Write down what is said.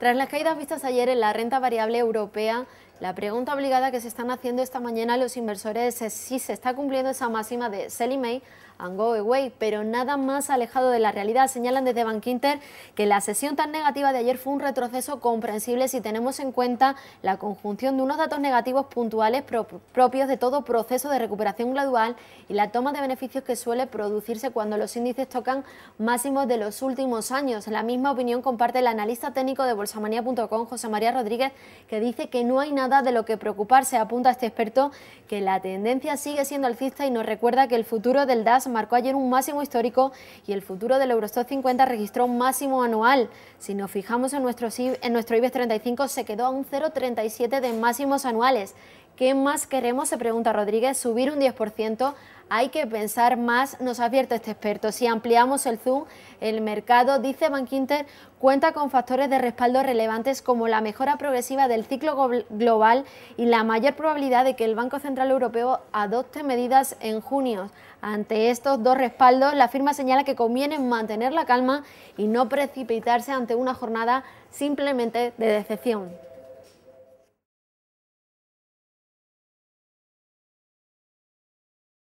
Tras las caídas vistas ayer en la renta variable europea, la pregunta obligada que se están haciendo esta mañana los inversores es si se está cumpliendo esa máxima de Selly May and go away, pero nada más alejado de la realidad. Señalan desde Bankinter que la sesión tan negativa de ayer fue un retroceso comprensible si tenemos en cuenta la conjunción de unos datos negativos puntuales propios de todo proceso de recuperación gradual y la toma de beneficios que suele producirse cuando los índices tocan máximos de los últimos años. La misma opinión comparte el analista técnico de bolsamanía.com, José María Rodríguez, que dice que no hay nada de lo que preocuparse, apunta este experto que la tendencia sigue siendo alcista y nos recuerda que el futuro del DAS marcó ayer un máximo histórico y el futuro del Eurostock 50 registró un máximo anual. Si nos fijamos en nuestro, en nuestro IBEX 35 se quedó a un 0,37 de máximos anuales. ¿Qué más queremos? Se pregunta Rodríguez. Subir un 10%. Hay que pensar más, nos advierte este experto. Si ampliamos el zoom, el mercado, dice Bankinter, cuenta con factores de respaldo relevantes como la mejora progresiva del ciclo global y la mayor probabilidad de que el Banco Central Europeo adopte medidas en junio. Ante estos dos respaldos, la firma señala que conviene mantener la calma y no precipitarse ante una jornada simplemente de decepción.